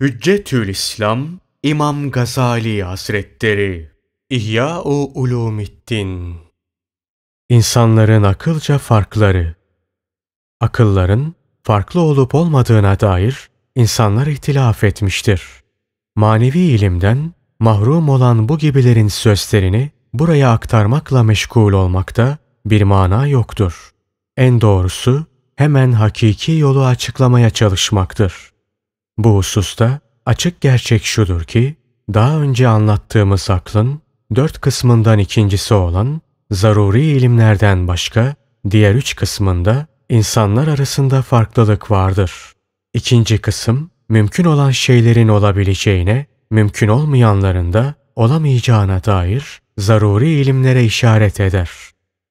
Hüccetül İslam İmam Gazali Hazretleri İhya-u Ulumiddin İnsanların akılca farkları Akılların farklı olup olmadığına dair insanlar ihtilaf etmiştir. Manevi ilimden mahrum olan bu gibilerin sözlerini buraya aktarmakla meşgul olmakta bir mana yoktur. En doğrusu hemen hakiki yolu açıklamaya çalışmaktır. Bu hususta açık gerçek şudur ki, daha önce anlattığımız aklın dört kısmından ikincisi olan zaruri ilimlerden başka diğer üç kısmında insanlar arasında farklılık vardır. İkinci kısım, mümkün olan şeylerin olabileceğine, mümkün olmayanların da olamayacağına dair zaruri ilimlere işaret eder.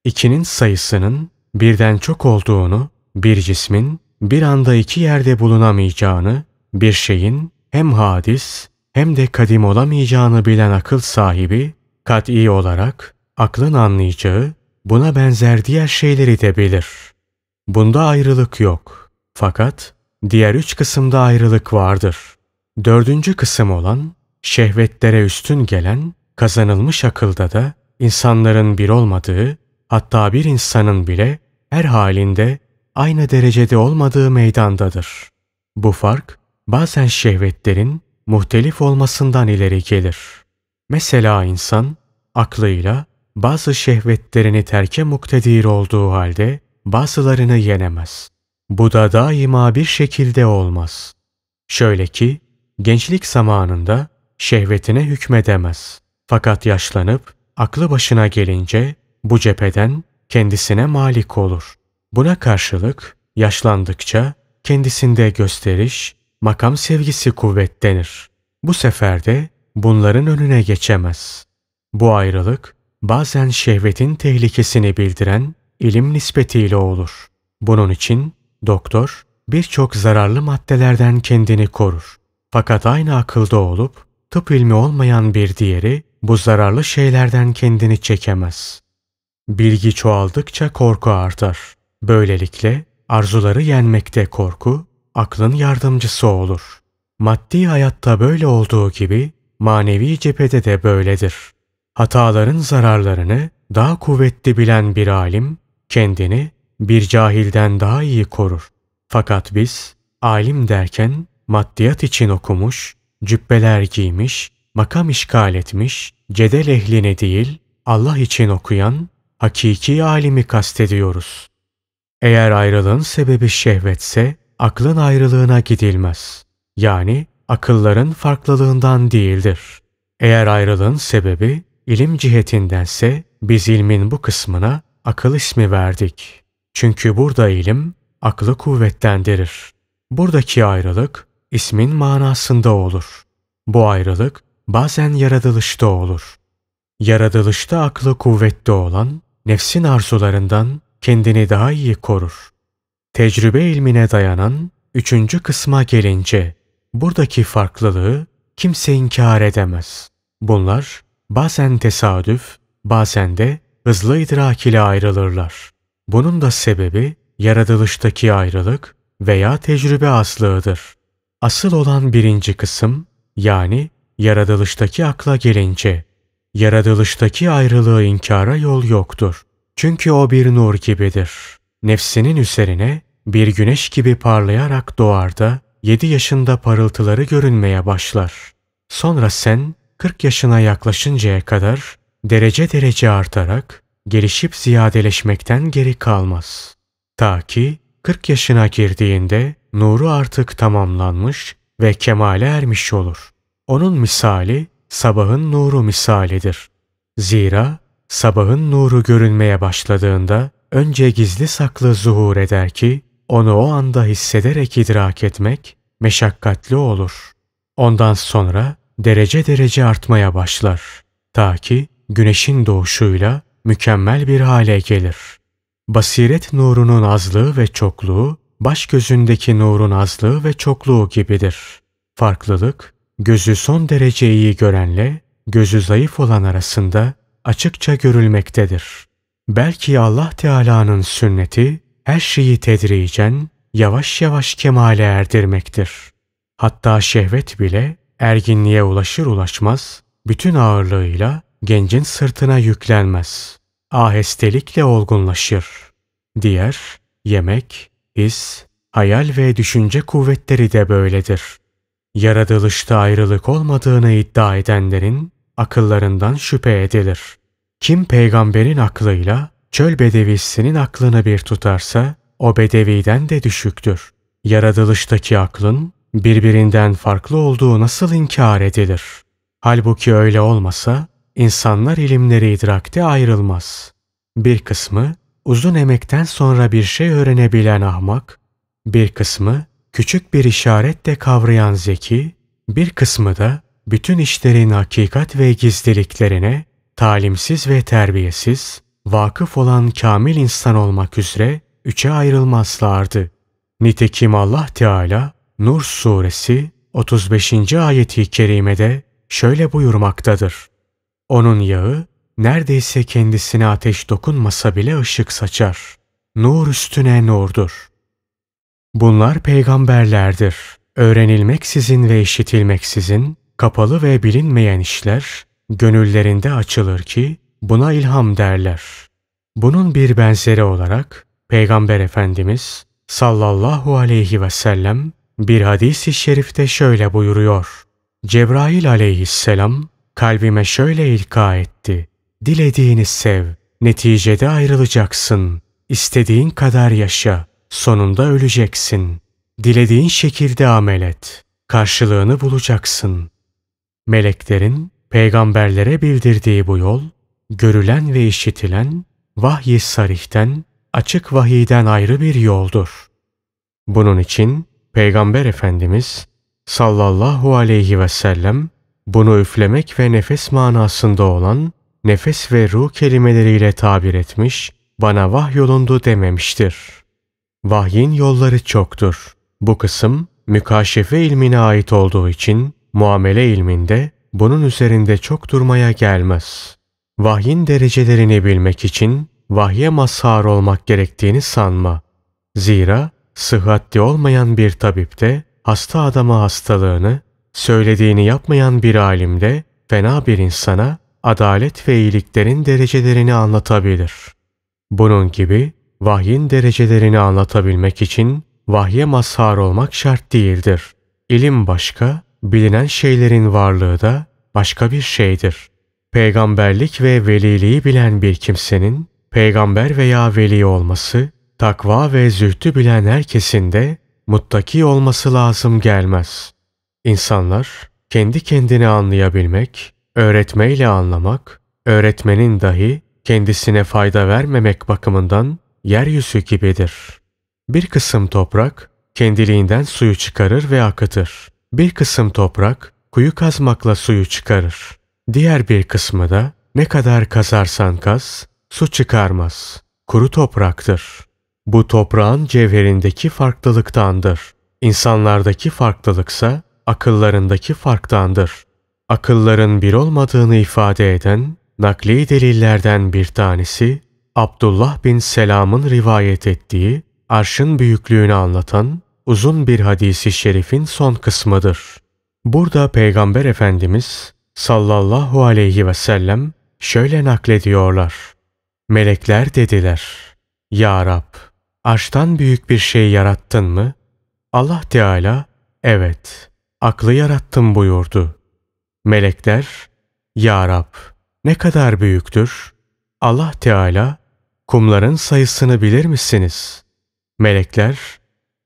İkinin sayısının birden çok olduğunu, bir cismin bir anda iki yerde bulunamayacağını bir şeyin hem hadis hem de kadim olamayacağını bilen akıl sahibi, kat'i olarak aklın anlayacağı buna benzer diğer şeyleri de bilir. Bunda ayrılık yok. Fakat diğer üç kısımda ayrılık vardır. Dördüncü kısım olan, şehvetlere üstün gelen, kazanılmış akılda da insanların bir olmadığı, hatta bir insanın bile her halinde aynı derecede olmadığı meydandadır. Bu fark bazen şehvetlerin muhtelif olmasından ileri gelir. Mesela insan aklıyla bazı şehvetlerini terke muktedir olduğu halde bazılarını yenemez. Bu da daima bir şekilde olmaz. Şöyle ki, gençlik zamanında şehvetine hükmedemez. Fakat yaşlanıp aklı başına gelince bu cepheden kendisine malik olur. Buna karşılık yaşlandıkça kendisinde gösteriş makam sevgisi kuvvet denir. Bu sefer de bunların önüne geçemez. Bu ayrılık bazen şehvetin tehlikesini bildiren ilim nispetiyle olur. Bunun için doktor birçok zararlı maddelerden kendini korur. Fakat aynı akılda olup tıp ilmi olmayan bir diğeri bu zararlı şeylerden kendini çekemez. Bilgi çoğaldıkça korku artar. Böylelikle arzuları yenmekte korku, aklın yardımcısı olur. Maddi hayatta böyle olduğu gibi manevi cephede de böyledir. Hataların zararlarını daha kuvvetli bilen bir alim kendini bir cahilden daha iyi korur. Fakat biz alim derken maddiyat için okumuş, cübbeler giymiş, makam işgal etmiş, cedel ehlini değil Allah için okuyan hakiki alimi kastediyoruz. Eğer ayrılığın sebebi şehvetse aklın ayrılığına gidilmez. Yani akılların farklılığından değildir. Eğer ayrılığın sebebi ilim cihetindense biz ilmin bu kısmına akıl ismi verdik. Çünkü burada ilim aklı kuvvetlendirir. Buradaki ayrılık ismin manasında olur. Bu ayrılık bazen yaratılışta olur. Yaratılışta aklı kuvvetli olan nefsin arzularından kendini daha iyi korur. Tecrübe ilmine dayanan üçüncü kısma gelince buradaki farklılığı kimse inkar edemez. Bunlar bazen tesadüf, bazen de hızlı idrak ile ayrılırlar. Bunun da sebebi yaratılıştaki ayrılık veya tecrübe aslığıdır. Asıl olan birinci kısım yani yaratılıştaki akla gelince yaratılıştaki ayrılığı inkara yol yoktur. Çünkü o bir nur gibidir. Nefsinin üzerine bir güneş gibi parlayarak doğar da yedi yaşında parıltıları görünmeye başlar. Sonra sen kırk yaşına yaklaşıncaya kadar derece derece artarak gelişip ziyadeleşmekten geri kalmaz. Ta ki 40 yaşına girdiğinde nuru artık tamamlanmış ve kemale ermiş olur. Onun misali sabahın nuru misalidir. Zira sabahın nuru görünmeye başladığında önce gizli saklı zuhur eder ki, onu o anda hissederek idrak etmek meşakkatli olur. Ondan sonra derece derece artmaya başlar. Ta ki güneşin doğuşuyla mükemmel bir hale gelir. Basiret nurunun azlığı ve çokluğu, baş gözündeki nurun azlığı ve çokluğu gibidir. Farklılık, gözü son derece iyi görenle gözü zayıf olan arasında açıkça görülmektedir. Belki Allah Teala'nın sünneti her şeyi tedricen yavaş yavaş kemale erdirmektir. Hatta şehvet bile erginliğe ulaşır ulaşmaz bütün ağırlığıyla gencin sırtına yüklenmez. Ahestelikle olgunlaşır. Diğer yemek, his, hayal ve düşünce kuvvetleri de böyledir. Yaratılışta ayrılık olmadığını iddia edenlerin akıllarından şüphe edilir.'' Kim peygamberin aklıyla çöl bedevisinin aklını bir tutarsa o bedeviden de düşüktür. Yaratılıştaki aklın birbirinden farklı olduğu nasıl inkar edilir? Halbuki öyle olmasa insanlar ilimleri idrakte ayrılmaz. Bir kısmı uzun emekten sonra bir şey öğrenebilen ahmak, bir kısmı küçük bir işaretle kavrayan zeki, bir kısmı da bütün işlerin hakikat ve gizliliklerine talimsiz ve terbiyesiz, vakıf olan kamil insan olmak üzere üçe ayrılmazlardı. Nitekim Allah Teala Nur suresi 35. ayeti kerimede şöyle buyurmaktadır. Onun yağı neredeyse kendisine ateş dokunmasa bile ışık saçar. Nur üstüne nurdur. Bunlar peygamberlerdir. Öğrenilmeksizin ve işitilmeksizin, kapalı ve bilinmeyen işler, gönüllerinde açılır ki buna ilham derler. Bunun bir benzeri olarak Peygamber Efendimiz sallallahu aleyhi ve sellem bir hadisi şerifte şöyle buyuruyor. Cebrail aleyhisselam kalbime şöyle ilka etti. Dilediğini sev, neticede ayrılacaksın. İstediğin kadar yaşa, sonunda öleceksin. Dilediğin şekilde amel et, karşılığını bulacaksın. Meleklerin Peygamberlere bildirdiği bu yol, görülen ve işitilen vahyi sarihten, açık vahiyden ayrı bir yoldur. Bunun için Peygamber Efendimiz sallallahu aleyhi ve sellem bunu üflemek ve nefes manasında olan nefes ve ruh kelimeleriyle tabir etmiş, bana vah yolundu dememiştir. Vahyin yolları çoktur. Bu kısım mükaşefe ilmine ait olduğu için muamele ilminde bunun üzerinde çok durmaya gelmez. Vahyin derecelerini bilmek için vahye mazhar olmak gerektiğini sanma. Zira sıhhatli olmayan bir tabipte hasta adama hastalığını, söylediğini yapmayan bir alimde fena bir insana adalet ve iyiliklerin derecelerini anlatabilir. Bunun gibi vahyin derecelerini anlatabilmek için vahye mazhar olmak şart değildir. İlim başka, Bilinen şeylerin varlığı da başka bir şeydir. Peygamberlik ve veliliği bilen bir kimsenin peygamber veya veli olması, takva ve zühdü bilen herkesin de muttaki olması lazım gelmez. İnsanlar kendi kendini anlayabilmek, öğretmeyle anlamak, öğretmenin dahi kendisine fayda vermemek bakımından yeryüzü gibidir. Bir kısım toprak kendiliğinden suyu çıkarır ve akıtır. Bir kısım toprak kuyu kazmakla suyu çıkarır. Diğer bir kısmı da ne kadar kazarsan kaz su çıkarmaz. Kuru topraktır. Bu toprağın cevherindeki farklılıktandır. İnsanlardaki farklılıksa akıllarındaki farktandır. Akılların bir olmadığını ifade eden nakli delillerden bir tanesi Abdullah bin Selam'ın rivayet ettiği arşın büyüklüğünü anlatan uzun bir hadisi şerifin son kısmıdır. Burada Peygamber Efendimiz sallallahu aleyhi ve sellem şöyle naklediyorlar. Melekler dediler, Ya Rab, aştan büyük bir şey yarattın mı? Allah Teala, evet, aklı yarattım buyurdu. Melekler, Ya Rab, ne kadar büyüktür? Allah Teala, kumların sayısını bilir misiniz? Melekler,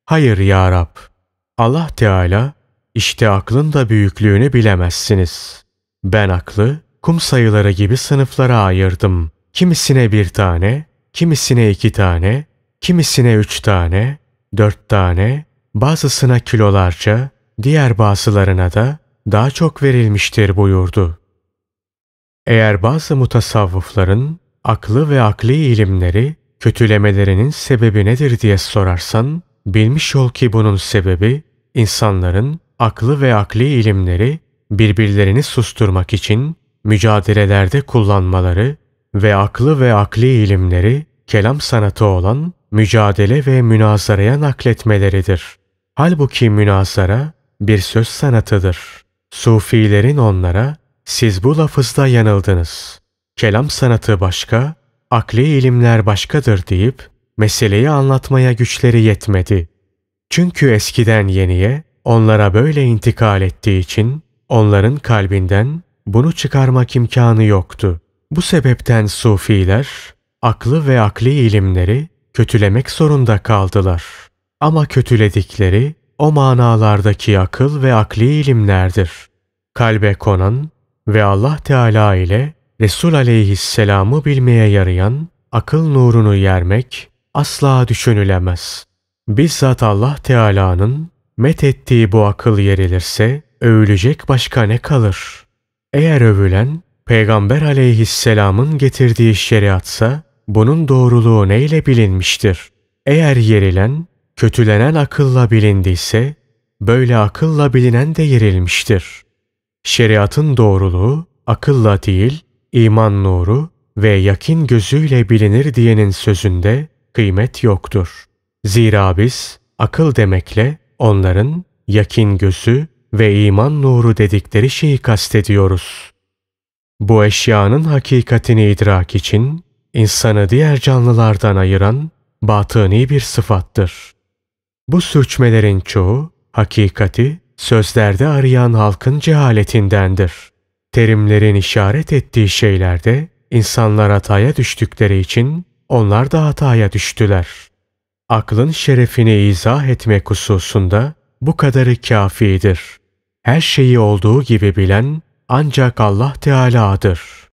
Hayır ya Rab, Allah Teala, işte aklın da büyüklüğünü bilemezsiniz. Ben aklı, kum sayıları gibi sınıflara ayırdım. Kimisine bir tane, kimisine iki tane, kimisine üç tane, dört tane, bazısına kilolarca, diğer bazılarına da daha çok verilmiştir buyurdu. Eğer bazı mutasavvıfların aklı ve akli ilimleri kötülemelerinin sebebi nedir diye sorarsan, Bilmiş ol ki bunun sebebi insanların aklı ve akli ilimleri birbirlerini susturmak için mücadelelerde kullanmaları ve aklı ve akli ilimleri kelam sanatı olan mücadele ve münazaraya nakletmeleridir. Halbuki münazara bir söz sanatıdır. Sufilerin onlara siz bu lafızda yanıldınız. Kelam sanatı başka, akli ilimler başkadır deyip meseleyi anlatmaya güçleri yetmedi. Çünkü eskiden yeniye onlara böyle intikal ettiği için onların kalbinden bunu çıkarmak imkanı yoktu. Bu sebepten sufiler aklı ve akli ilimleri kötülemek zorunda kaldılar. Ama kötüledikleri o manalardaki akıl ve akli ilimlerdir. Kalbe konan ve Allah Teala ile Resul aleyhisselamı bilmeye yarayan akıl nurunu yermek asla düşünülemez. Bizzat Allah Teala'nın met ettiği bu akıl yerilirse övülecek başka ne kalır? Eğer övülen Peygamber aleyhisselamın getirdiği şeriatsa bunun doğruluğu neyle bilinmiştir? Eğer yerilen, kötülenen akılla bilindiyse böyle akılla bilinen de yerilmiştir. Şeriatın doğruluğu akılla değil, iman nuru ve yakin gözüyle bilinir diyenin sözünde kıymet yoktur. Zira biz akıl demekle onların yakin gözü ve iman nuru dedikleri şeyi kastediyoruz. Bu eşyanın hakikatini idrak için insanı diğer canlılardan ayıran batıni bir sıfattır. Bu sürçmelerin çoğu hakikati sözlerde arayan halkın cehaletindendir. Terimlerin işaret ettiği şeylerde insanlar hataya düştükleri için onlar da hataya düştüler. Aklın şerefini izah etmek hususunda bu kadarı kafidir. Her şeyi olduğu gibi bilen ancak Allah Teala'dır.''